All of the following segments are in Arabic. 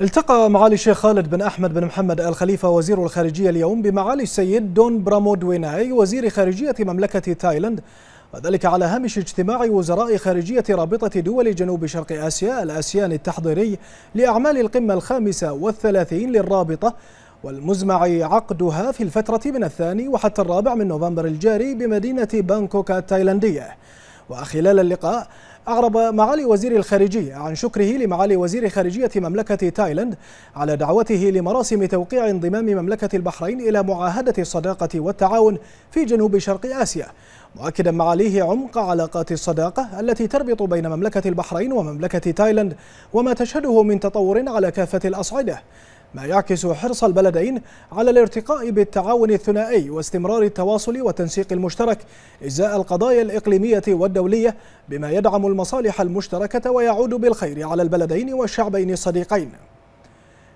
التقى معالي الشيخ خالد بن أحمد بن محمد الخليفة وزير الخارجية اليوم بمعالي السيد دون برامودويناي وزير خارجية مملكة تايلاند وذلك على هامش اجتماع وزراء خارجية رابطة دول جنوب شرق آسيا الآسيان التحضيري لأعمال القمة الخامسة والثلاثين للرابطة والمزمع عقدها في الفترة من الثاني وحتى الرابع من نوفمبر الجاري بمدينة بانكوك التايلاندية وخلال اللقاء أعرب معالي وزير الخارجية عن شكره لمعالي وزير خارجية مملكة تايلاند على دعوته لمراسم توقيع انضمام مملكة البحرين إلى معاهدة الصداقة والتعاون في جنوب شرق آسيا مؤكدا معاليه عمق علاقات الصداقة التي تربط بين مملكة البحرين ومملكة تايلاند وما تشهده من تطور على كافة الأصعدة ما يعكس حرص البلدين على الارتقاء بالتعاون الثنائي واستمرار التواصل والتنسيق المشترك إزاء القضايا الإقليمية والدولية بما يدعم المصالح المشتركة ويعود بالخير على البلدين والشعبين الصديقين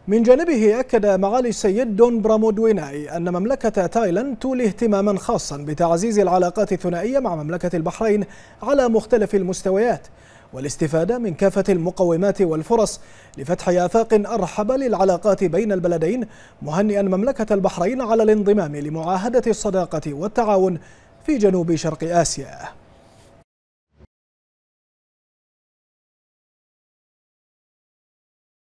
من جانبه أكد معالي السيد دون برامودويناي أن مملكة تايلاند تولي اهتماما خاصا بتعزيز العلاقات الثنائية مع مملكة البحرين على مختلف المستويات والاستفادة من كافة المقومات والفرص لفتح آفاق أرحب للعلاقات بين البلدين مهنئا مملكة البحرين على الانضمام لمعاهدة الصداقة والتعاون في جنوب شرق آسيا